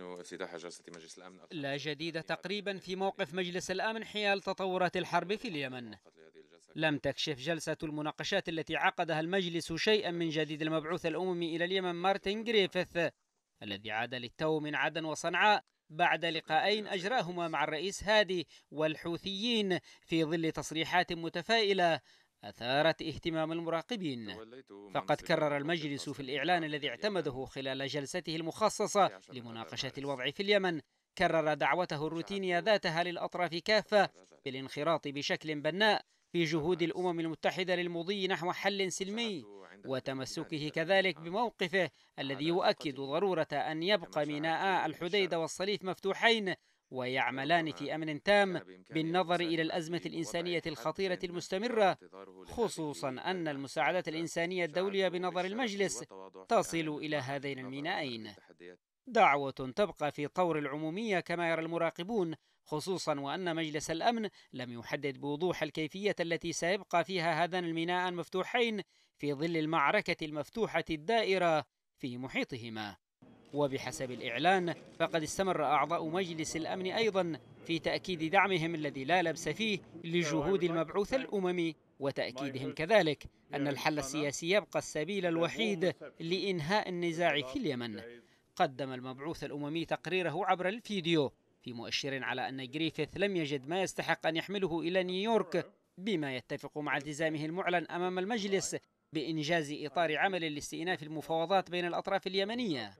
أعلن افتتاح جلسة مجلس الأمن لا جديد يعني تقريبا في يعني موقف يعني مجلس الأمن حيال تطورات الحرب في اليمن لم تكشف جلسة المناقشات التي عقدها المجلس شيئا من جديد المبعوث الأممي إلى اليمن مارتن جريفيث الذي عاد للتو من عدن وصنعاء بعد لقاءين أجراهما مع الرئيس هادي والحوثيين في ظل تصريحات متفائلة أثارت اهتمام المراقبين فقد كرر المجلس في الإعلان الذي اعتمده خلال جلسته المخصصة لمناقشة الوضع في اليمن كرر دعوته الروتينية ذاتها للأطراف كافة بالانخراط بشكل بناء في جهود الأمم المتحدة للمضي نحو حل سلمي وتمسكه كذلك بموقفه الذي يؤكد ضرورة أن يبقى ميناء الحديدة والصليف مفتوحين ويعملان في امن تام بالنظر الى الازمه الانسانيه الخطيره المستمره خصوصا ان المساعدات الانسانيه الدوليه بنظر المجلس تصل الى هذين المينائين دعوه تبقى في طور العموميه كما يرى المراقبون خصوصا وان مجلس الامن لم يحدد بوضوح الكيفيه التي سيبقى فيها هذان الميناء مفتوحين في ظل المعركه المفتوحه الدائره في محيطهما وبحسب الإعلان فقد استمر أعضاء مجلس الأمن أيضا في تأكيد دعمهم الذي لا لبس فيه لجهود المبعوث الأممي وتأكيدهم كذلك أن الحل السياسي يبقى السبيل الوحيد لإنهاء النزاع في اليمن قدم المبعوث الأممي تقريره عبر الفيديو في مؤشر على أن جريفيث لم يجد ما يستحق أن يحمله إلى نيويورك بما يتفق مع التزامه المعلن أمام المجلس بإنجاز إطار عمل لاستئناف المفاوضات بين الأطراف اليمنية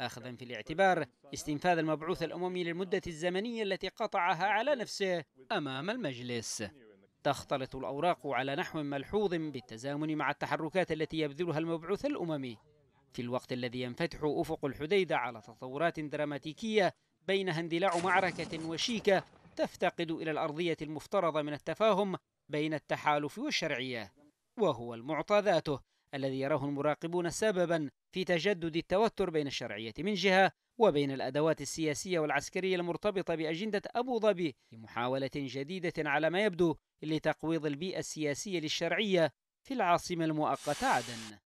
أخذا في الاعتبار استنفاذ المبعوث الأممي للمدة الزمنية التي قطعها على نفسه أمام المجلس تختلط الأوراق على نحو ملحوظ بالتزامن مع التحركات التي يبذلها المبعوث الأممي في الوقت الذي ينفتح أفق الحديدة على تطورات دراماتيكية بينها اندلاع معركة وشيكة تفتقد إلى الأرضية المفترضة من التفاهم بين التحالف والشرعية وهو المعطى ذاته الذي يراه المراقبون سببا في تجدد التوتر بين الشرعية من جهة وبين الأدوات السياسية والعسكرية المرتبطة بأجندة أبو ظبي لمحاولة جديدة على ما يبدو لتقويض البيئة السياسية للشرعية في العاصمة المؤقتة عدن